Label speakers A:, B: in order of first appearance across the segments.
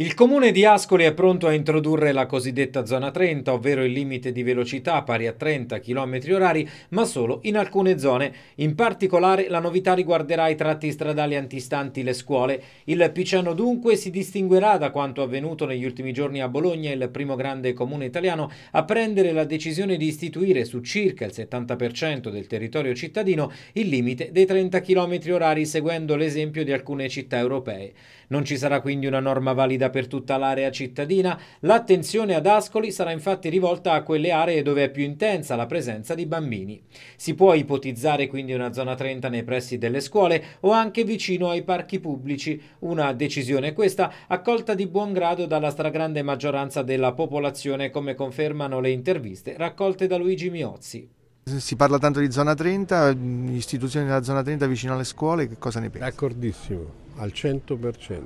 A: Il comune di Ascoli è pronto a introdurre la cosiddetta zona 30, ovvero il limite di velocità pari a 30 km orari, ma solo in alcune zone. In particolare la novità riguarderà i tratti stradali antistanti le scuole. Il Piceno dunque si distinguerà da quanto avvenuto negli ultimi giorni a Bologna, il primo grande comune italiano a prendere la decisione di istituire su circa il 70% del territorio cittadino il limite dei 30 km orari, seguendo l'esempio di alcune città europee. Non ci sarà quindi una norma valida valida per tutta l'area cittadina, l'attenzione ad Ascoli sarà infatti rivolta a quelle aree dove è più intensa la presenza di bambini. Si può ipotizzare quindi una zona 30 nei pressi delle scuole o anche vicino ai parchi pubblici, una decisione questa accolta di buon grado dalla stragrande maggioranza della popolazione come confermano le interviste raccolte da Luigi Miozzi. Si
B: parla tanto di zona 30, istituzioni della zona 30 vicino alle scuole, che cosa ne pensi? D'accordissimo, al 100%.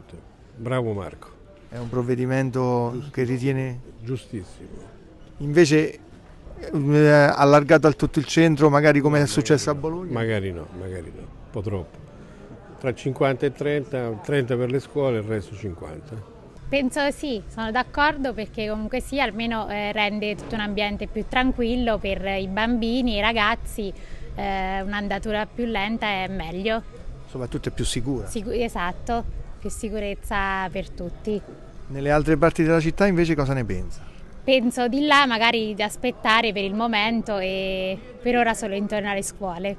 B: Bravo Marco. È un provvedimento Giustissimo. che ritiene... Giustissimo. Invece eh, allargato al tutto il centro, magari come no, è successo no. a Bologna? Magari no, magari no, un po' troppo. Tra 50 e 30, 30 per le scuole e il resto 50.
C: Penso sì, sono d'accordo perché comunque sì, almeno eh, rende tutto un ambiente più tranquillo per i bambini, i ragazzi, eh, un'andatura più lenta è meglio.
B: Soprattutto è più sicura. Sicu
C: esatto più sicurezza per tutti.
B: Nelle altre parti della città invece cosa
A: ne pensa?
C: Penso di là magari di aspettare per il momento e per ora solo intorno alle scuole.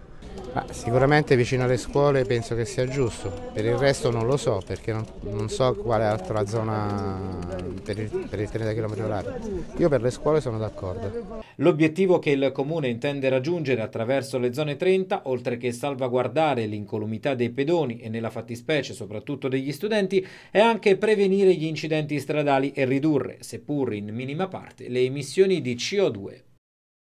A: Ah, sicuramente vicino alle scuole penso che sia giusto, per il resto non lo so perché non, non so quale altra zona per il, per il 30 km h Io per le scuole sono d'accordo. L'obiettivo che il Comune intende raggiungere attraverso le zone 30, oltre che salvaguardare l'incolumità dei pedoni e nella fattispecie soprattutto degli studenti, è anche prevenire gli incidenti stradali e ridurre, seppur in minima parte, le emissioni di CO2